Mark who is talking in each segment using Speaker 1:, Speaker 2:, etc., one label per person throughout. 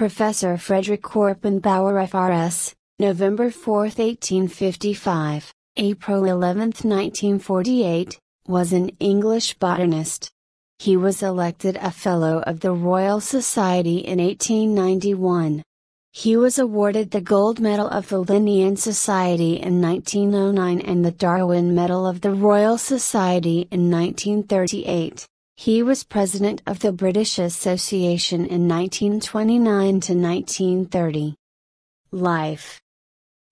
Speaker 1: Professor Frederick Korpenbauer FRS, November 4, 1855, April 11, 1948, was an English botanist. He was elected a Fellow of the Royal Society in 1891. He was awarded the Gold Medal of the Linnean Society in 1909 and the Darwin Medal of the Royal Society in 1938. He was president of the British Association in 1929 to 1930. Life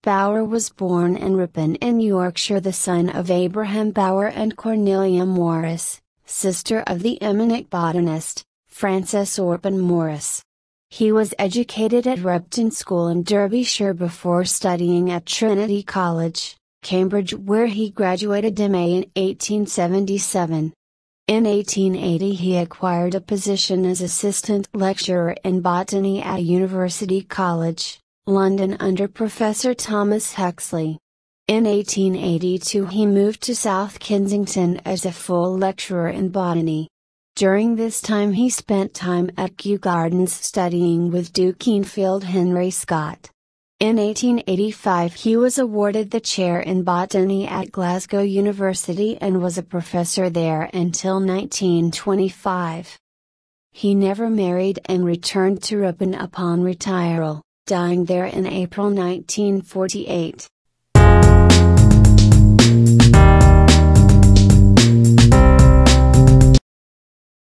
Speaker 1: Bauer was born in Ripon in Yorkshire the son of Abraham Bauer and Cornelia Morris, sister of the eminent botanist, Francis Orpen Morris. He was educated at Repton School in Derbyshire before studying at Trinity College, Cambridge where he graduated MA in 1877. In 1880 he acquired a position as assistant lecturer in botany at University College, London under Professor Thomas Huxley. In 1882 he moved to South Kensington as a full lecturer in botany. During this time he spent time at Kew Gardens studying with Duke Enfield Henry Scott. In 1885 he was awarded the chair in botany at Glasgow University and was a professor there until 1925. He never married and returned to Ripon upon retirement, dying there in April 1948.